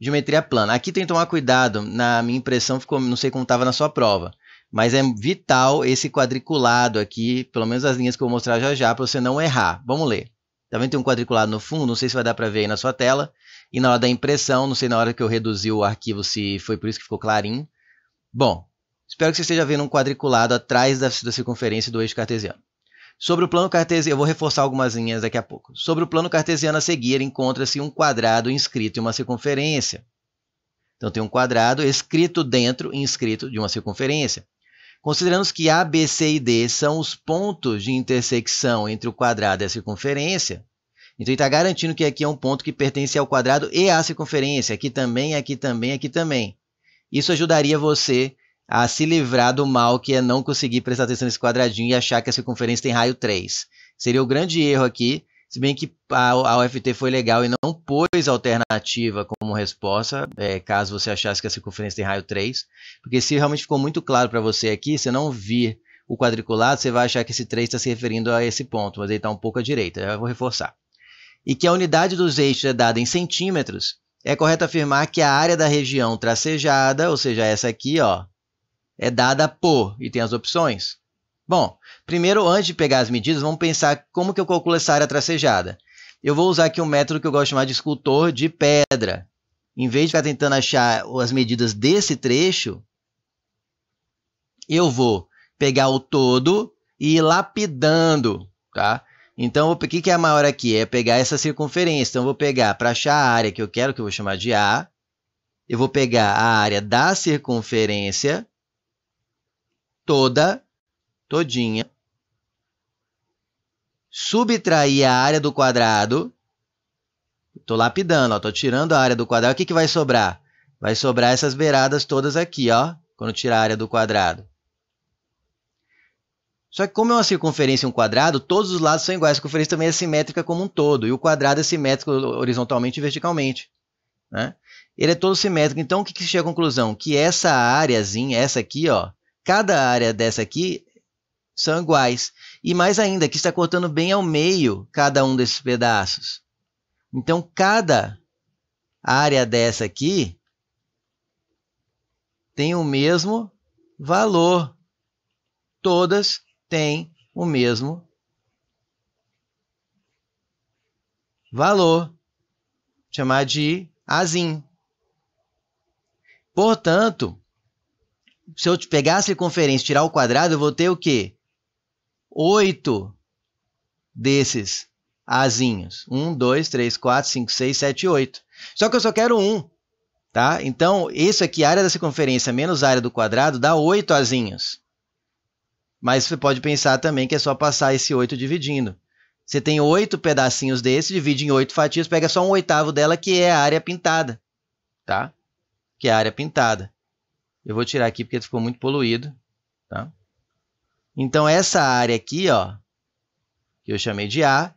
geometria plana. Aqui tem que tomar cuidado, na minha impressão ficou, não sei como estava na sua prova, mas é vital esse quadriculado aqui, pelo menos as linhas que eu vou mostrar já já, para você não errar. Vamos ler. Também tá vendo tem um quadriculado no fundo, não sei se vai dar para ver aí na sua tela. E na hora da impressão, não sei na hora que eu reduzi o arquivo se foi por isso que ficou clarinho. Bom, espero que você esteja vendo um quadriculado atrás da, da circunferência do eixo cartesiano. Sobre o plano cartesiano, eu vou reforçar algumas linhas daqui a pouco. Sobre o plano cartesiano a seguir, encontra-se um quadrado inscrito em uma circunferência. Então, tem um quadrado escrito dentro e inscrito de uma circunferência. Consideramos que A, B, C e D são os pontos de intersecção entre o quadrado e a circunferência, então ele está garantindo que aqui é um ponto que pertence ao quadrado e à circunferência, aqui também, aqui também, aqui também. Isso ajudaria você a se livrar do mal que é não conseguir prestar atenção nesse quadradinho e achar que a circunferência tem raio 3. Seria o grande erro aqui, se bem que a, a UFT foi legal e não pôs alternativa como resposta, é, caso você achasse que a circunferência tem raio 3, porque se realmente ficou muito claro para você aqui, você não vir o quadriculado, você vai achar que esse 3 está se referindo a esse ponto, mas ele está um pouco à direita, eu vou reforçar. E que a unidade dos eixos é dada em centímetros, é correto afirmar que a área da região tracejada, ou seja, essa aqui, ó, é dada por e tem as opções. Bom, primeiro, antes de pegar as medidas, vamos pensar como que eu calculo essa área tracejada. Eu vou usar aqui um método que eu gosto de chamar de escultor de pedra. Em vez de ficar tentando achar as medidas desse trecho, eu vou pegar o todo e ir lapidando, tá? Então, o que, que é maior aqui? É pegar essa circunferência. Então, eu vou pegar, para achar a área que eu quero, que eu vou chamar de A, eu vou pegar a área da circunferência, toda, todinha, subtrair a área do quadrado. Estou lapidando, estou tirando a área do quadrado. O que, que vai sobrar? Vai sobrar essas beiradas todas aqui, ó, quando tirar a área do quadrado. Só que como é uma circunferência e um quadrado, todos os lados são iguais. A circunferência também é simétrica como um todo. E o quadrado é simétrico horizontalmente e verticalmente. Né? Ele é todo simétrico. Então, o que, que chega à conclusão? Que essa áreazinha, essa aqui, ó, Cada área dessa aqui são iguais. E mais ainda, aqui está cortando bem ao meio cada um desses pedaços. Então, cada área dessa aqui tem o mesmo valor. Todas têm o mesmo valor. Chamar de azim. Portanto, se eu pegar a circunferência e tirar o quadrado, eu vou ter o quê? Oito desses azinhos. Um, dois, três, quatro, cinco, seis, sete, oito. Só que eu só quero um, tá? Então, isso aqui, área da circunferência menos área do quadrado, dá oito azinhos. Mas você pode pensar também que é só passar esse 8 dividindo. Você tem oito pedacinhos desse, divide em oito fatias, pega só um oitavo dela, que é a área pintada, tá? Que é a área pintada. Eu vou tirar aqui porque ficou muito poluído, tá? Então essa área aqui, ó, que eu chamei de A,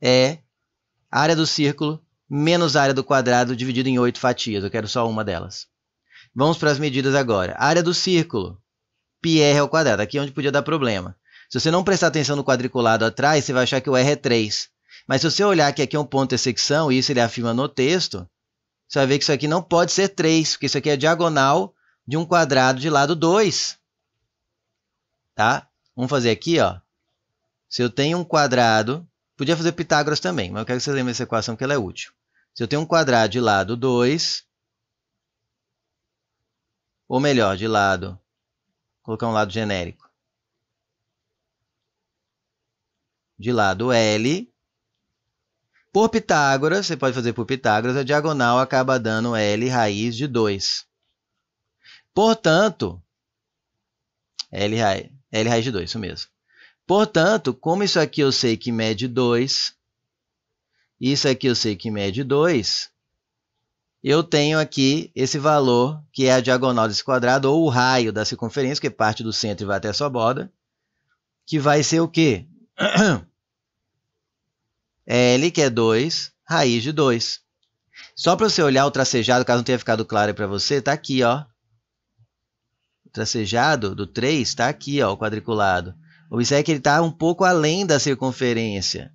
é área do círculo menos área do quadrado dividido em oito fatias. Eu quero só uma delas. Vamos para as medidas agora. área do círculo, πr ao quadrado. Aqui é onde podia dar problema. Se você não prestar atenção no quadriculado atrás, você vai achar que o r é 3. Mas se você olhar que aqui é um ponto de secção, e isso ele afirma no texto, você vai ver que isso aqui não pode ser 3, porque isso aqui é diagonal de um quadrado de lado 2. Tá? Vamos fazer aqui, ó. Se eu tenho um quadrado, podia fazer Pitágoras também, mas eu quero que você lembre essa equação que ela é útil. Se eu tenho um quadrado de lado 2, ou melhor, de lado, colocar um lado genérico, de lado L, por Pitágoras, você pode fazer por Pitágoras, a diagonal acaba dando L raiz de 2. Portanto, L raiz, L raiz de 2, isso mesmo. Portanto, como isso aqui eu sei que mede 2, isso aqui eu sei que mede 2, eu tenho aqui esse valor, que é a diagonal desse quadrado, ou o raio da circunferência, que parte do centro e vai até a sua borda, que vai ser o quê? L, que é 2, raiz de 2. Só para você olhar o tracejado, caso não tenha ficado claro para você, está aqui, ó tracejado do 3 está aqui, ó, o quadriculado. Observe é que ele está um pouco além da circunferência.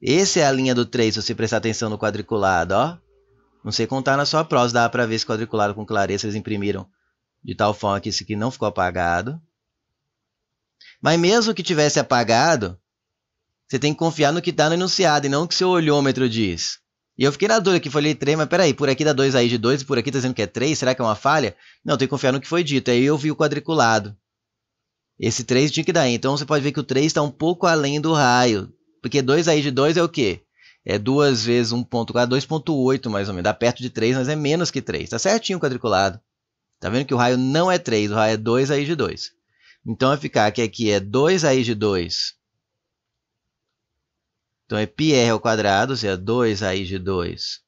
Essa é a linha do 3, se você prestar atenção no quadriculado, ó. Não sei contar na sua prosa, dá para ver esse quadriculado com clareza, eles imprimiram de tal forma que esse aqui não ficou apagado. Mas mesmo que tivesse apagado, você tem que confiar no que está no enunciado e não no que seu olhômetro diz. E eu fiquei na dúvida que falei 3, mas peraí, por aqui dá 2 aí de 2 e por aqui tá dizendo que é 3, será que é uma falha? Não, tem que confiar no que foi dito. Aí eu vi o quadriculado. Esse 3 tinha que dar. Então você pode ver que o 3 está um pouco além do raio. Porque 2 aí de 2 é o quê? É 2 vezes 1.4, 2.8 mais ou menos. Dá perto de 3, mas é menos que 3. Tá certinho o quadriculado. Tá vendo que o raio não é 3, o raio é 2 aí de 2. Então vai ficar que aqui é 2 aí de 2 então é πr ao quadrado, ou seja, 2 raiz de 2.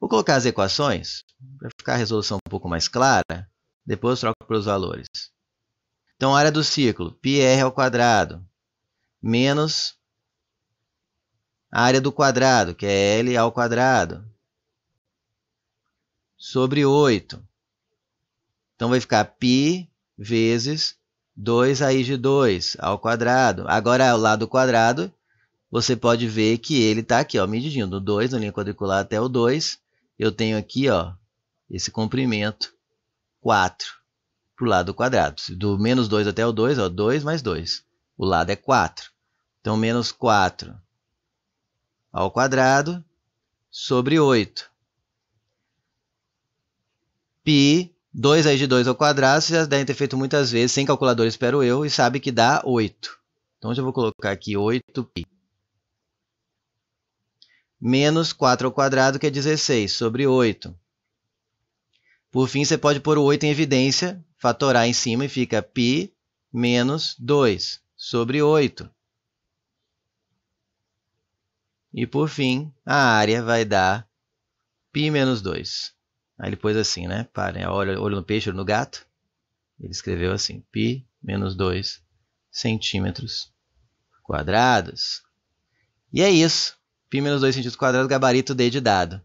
Vou colocar as equações, para ficar a resolução um pouco mais clara. Depois eu troco para os valores. Então, área do círculo, πr ao quadrado, menos a área do quadrado, que é L ao quadrado, sobre 8. Então, vai ficar π vezes 2 raiz de 2 ao quadrado. Agora, o lado quadrado você pode ver que ele está aqui, ó, medidinho, do 2 na linha quadricular até o 2. Eu tenho aqui, ó, esse comprimento 4 para o lado quadrado. Do menos 2 até o 2, 2 mais 2. O lado é 4. Então, menos 4 ao quadrado sobre 8. Pi, 2 raiz de 2 ao quadrado, vocês já devem ter feito muitas vezes, sem calculador, espero eu, e sabe que dá 8. Então, já vou colocar aqui 8 π menos 4 ao quadrado, que é 16, sobre 8. Por fim, você pode pôr o 8 em evidência, fatorar em cima e fica π menos 2 sobre 8. E por fim, a área vai dar π menos 2. Aí ele pôs assim, né? Para, né? olho, olho no peixe, olho no gato. Ele escreveu assim, π menos 2 centímetros quadrados. E é isso π menos 2 centímetros quadrados, gabarito D de dado.